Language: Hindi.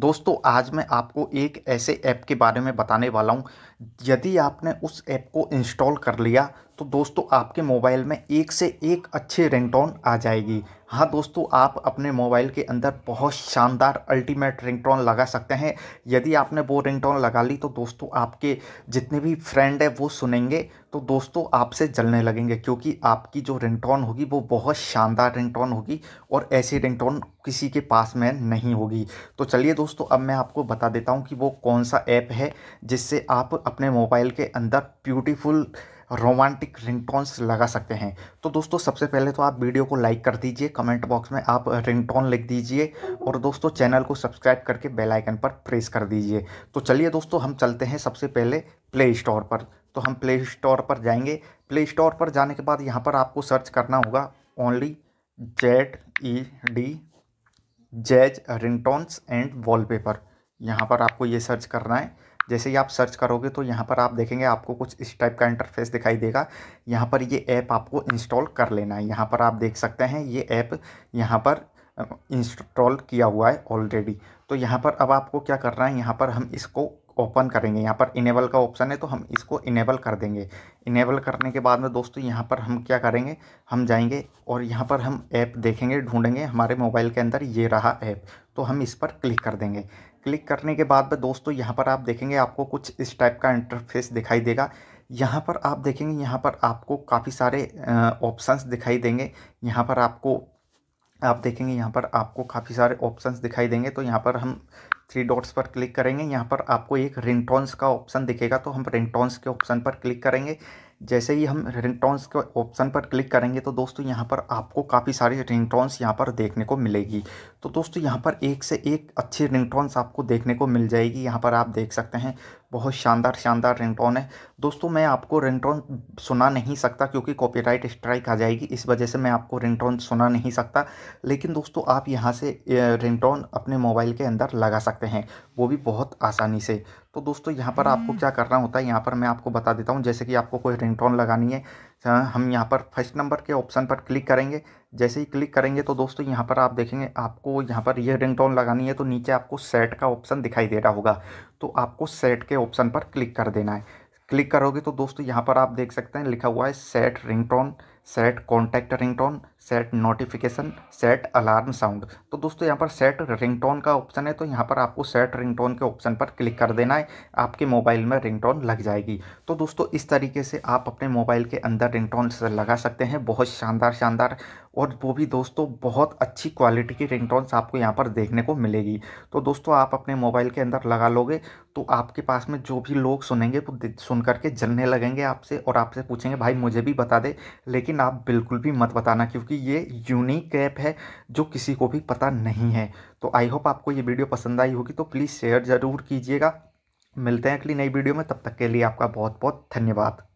दोस्तों आज मैं आपको एक ऐसे ऐप के बारे में बताने वाला हूँ यदि आपने उस ऐप को इंस्टॉल कर लिया तो दोस्तों आपके मोबाइल में एक से एक अच्छी रिंगटोन आ जाएगी हाँ दोस्तों आप अपने मोबाइल के अंदर बहुत शानदार अल्टीमेट रिंगटोन लगा सकते हैं यदि आपने वो रिंगटोन लगा ली तो दोस्तों आपके जितने भी फ्रेंड है वो सुनेंगे तो दोस्तों आपसे जलने लगेंगे क्योंकि आपकी जो रिंगटोन होगी वो बहुत शानदार रिंगटोन होगी और ऐसी रिंगटोन किसी के पास में नहीं होगी तो चलिए दोस्तों अब मैं आपको बता देता हूँ कि वो कौन सा ऐप है जिससे आप अपने मोबाइल के अंदर ब्यूटीफुल रोमांटिक रिंगटोन्स लगा सकते हैं तो दोस्तों सबसे पहले तो आप वीडियो को लाइक कर दीजिए कमेंट बॉक्स में आप रिंगटोन लिख दीजिए और दोस्तों चैनल को सब्सक्राइब करके बेल आइकन पर प्रेस कर दीजिए तो चलिए दोस्तों हम चलते हैं सबसे पहले प्ले स्टोर पर तो हम प्ले स्टोर पर जाएंगे प्ले स्टोर पर जाने के बाद यहाँ पर आपको सर्च करना होगा ओनली जेड ई डी जैज रिंगटोन्स एंड वॉल यहाँ पर आपको ये सर्च करना है जैसे ही आप सर्च करोगे तो यहाँ पर आप देखेंगे आपको कुछ इस टाइप का इंटरफेस दिखाई देगा यहाँ पर ये ऐप आपको इंस्टॉल कर लेना है यहाँ पर आप देख सकते हैं ये ऐप यहाँ पर इंस्टॉल किया हुआ है ऑलरेडी तो यहाँ पर अब आपको क्या करना है यहाँ पर हम इसको ओपन करेंगे यहाँ पर इनेबल का ऑप्शन है तो हम इसको इनेबल कर देंगे इनेबल करने के बाद में दोस्तों यहाँ पर हम क्या करेंगे हम जाएंगे और यहाँ पर हम ऐप देखेंगे ढूंढेंगे हमारे मोबाइल के अंदर ये रहा ऐप तो हम इस पर क्लिक कर देंगे क्लिक करने के बाद में दोस्तों यहाँ पर आप देखेंगे आपको कुछ इस टाइप का इंटरफेस दिखाई देगा यहाँ पर आप देखेंगे यहाँ पर आपको काफ़ी सारे ऑप्शंस दिखाई देंगे यहाँ पर आपको आप देखेंगे यहाँ पर आपको काफ़ी सारे ऑप्शंस दिखाई देंगे तो यहाँ पर हम थ्री डॉट्स पर क्लिक करेंगे यहाँ पर आपको एक रिंगटोन्स का ऑप्शन दिखेगा तो हम रिंगटोन्स के ऑप्शन पर क्लिक करेंगे जैसे ही हम रिंगटोन्स के ऑप्शन पर क्लिक करेंगे तो दोस्तों यहाँ पर आपको काफ़ी सारी रिंगटोन्स यहाँ पर देखने को मिलेगी तो दोस्तों यहाँ पर एक से एक अच्छी रिंगटोन्स आपको देखने को मिल जाएगी यहाँ पर आप देख सकते हैं बहुत शानदार शानदार रिंगटोन है दोस्तों मैं आपको रिंगटोन सुना नहीं सकता क्योंकि कॉपीराइट स्ट्राइक आ जाएगी इस वजह से मैं आपको रिंगटोन सुना नहीं सकता लेकिन दोस्तों आप यहाँ से रिंगटोन अपने मोबाइल के अंदर लगा सकते हैं वो भी बहुत आसानी से तो दोस्तों यहाँ पर आपको हम्म। क्या करना होता है यहाँ पर मैं आपको बता देता हूँ जैसे कि आपको कोई टोन लगानी है हम यहाँ पर फर्स्ट नंबर के ऑप्शन पर क्लिक करेंगे जैसे ही क्लिक करेंगे तो दोस्तों यहाँ पर आप देखेंगे आपको यहाँ पर यह टोन लगानी है तो नीचे आपको सेट का ऑप्शन दिखाई दे रहा होगा तो आपको सेट के ऑप्शन पर क्लिक कर देना है क्लिक करोगे तो दोस्तों यहाँ पर आप देख सकते हैं लिखा हुआ है set ringtone set contact ringtone set notification set alarm sound तो दोस्तों यहाँ पर सेट रिंगटोन का ऑप्शन है तो यहाँ पर आपको सेट रिंगटोन के ऑप्शन पर क्लिक कर देना है आपके मोबाइल में रिंगटोन लग जाएगी तो दोस्तों इस तरीके से आप अपने मोबाइल के अंदर रिंगटोन लगा सकते हैं बहुत शानदार शानदार और वो भी दोस्तों बहुत अच्छी क्वालिटी की रिंगटोन्स आपको यहाँ पर देखने को मिलेगी तो दोस्तों आप अपने मोबाइल के अंदर लगा लोगे तो आपके पास में जो भी लोग सुनेंगे वो सुन करके जलने लगेंगे आपसे और आपसे पूछेंगे भाई मुझे भी बता दे लेकिन आप बिल्कुल भी मत बताना क्योंकि क्योंकि ये यूनिक ऐप है जो किसी को भी पता नहीं है तो आई होप आपको ये वीडियो पसंद आई होगी तो प्लीज़ शेयर ज़रूर कीजिएगा मिलते हैं अगली नई वीडियो में तब तक के लिए आपका बहुत बहुत धन्यवाद